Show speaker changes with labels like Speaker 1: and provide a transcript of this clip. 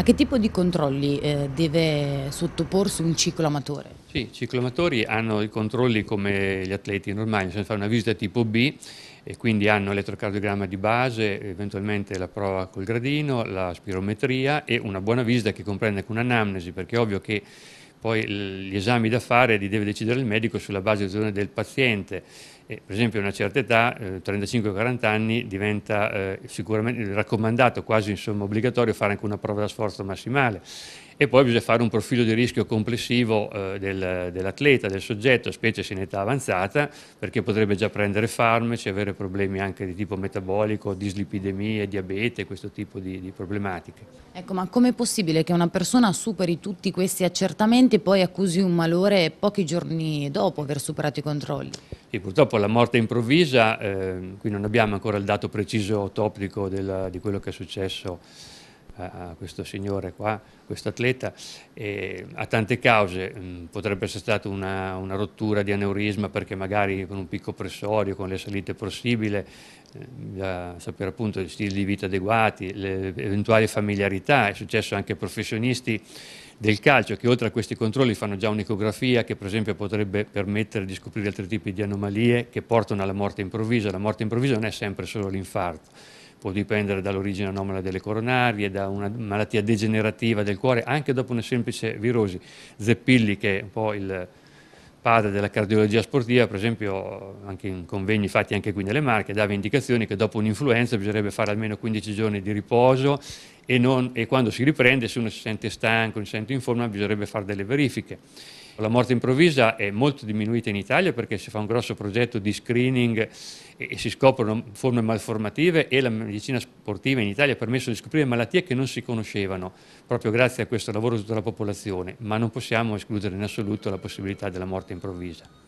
Speaker 1: A che tipo di controlli eh, deve sottoporsi un ciclo amatore?
Speaker 2: Sì, i cicloamatori hanno i controlli come gli atleti normali, bisogna fare una visita tipo B e quindi hanno l'elettrocardiogramma di base, eventualmente la prova col gradino, la spirometria e una buona visita che comprende anche un'anamnesi, perché è ovvio che poi gli esami da fare li deve decidere il medico sulla base del paziente e, per esempio a una certa età, eh, 35-40 anni, diventa eh, sicuramente raccomandato, quasi insomma, obbligatorio, fare anche una prova da sforzo massimale. E poi bisogna fare un profilo di rischio complessivo eh, del, dell'atleta, del soggetto, specie se in età avanzata, perché potrebbe già prendere farmaci, avere problemi anche di tipo metabolico, dislipidemie, diabete, questo tipo di, di problematiche.
Speaker 1: Ecco, ma com'è possibile che una persona superi tutti questi accertamenti e poi accusi un malore pochi giorni dopo aver superato i controlli?
Speaker 2: Sì, purtroppo la morte improvvisa, eh, qui non abbiamo ancora il dato preciso topico della, di quello che è successo a, questo signore qua, questo atleta, ha tante cause, mm, potrebbe essere stata una, una, rottura di aneurisma perché magari con un picco pressorio, con le salite possibile, eh, da sapere appunto gli stili di vita adeguati, le eventuali familiarità, è successo anche a professionisti del calcio che oltre a questi controlli fanno già un'ecografia che per esempio potrebbe permettere di scoprire altri tipi di anomalie che portano alla morte improvvisa, la morte improvvisa non è sempre solo l'infarto può dipendere dall'origine anomala delle coronarie, da una malattia degenerativa del cuore, anche dopo una semplice virosi. Zeppilli, che è un po' il padre della cardiologia sportiva, per esempio anche in convegni fatti anche qui nelle Marche, dava indicazioni che dopo un'influenza bisognerebbe fare almeno 15 giorni di riposo e, non, e quando si riprende, se uno si sente stanco, si sente in forma, bisognerebbe fare delle verifiche. La morte improvvisa è molto diminuita in Italia perché si fa un grosso progetto di screening e, si scoprono forme malformative e la medicina sportiva in Italia ha permesso di scoprire malattie che non si conoscevano proprio grazie a questo lavoro di tutta la popolazione, ma non possiamo escludere in assoluto la possibilità della morte improvvisa.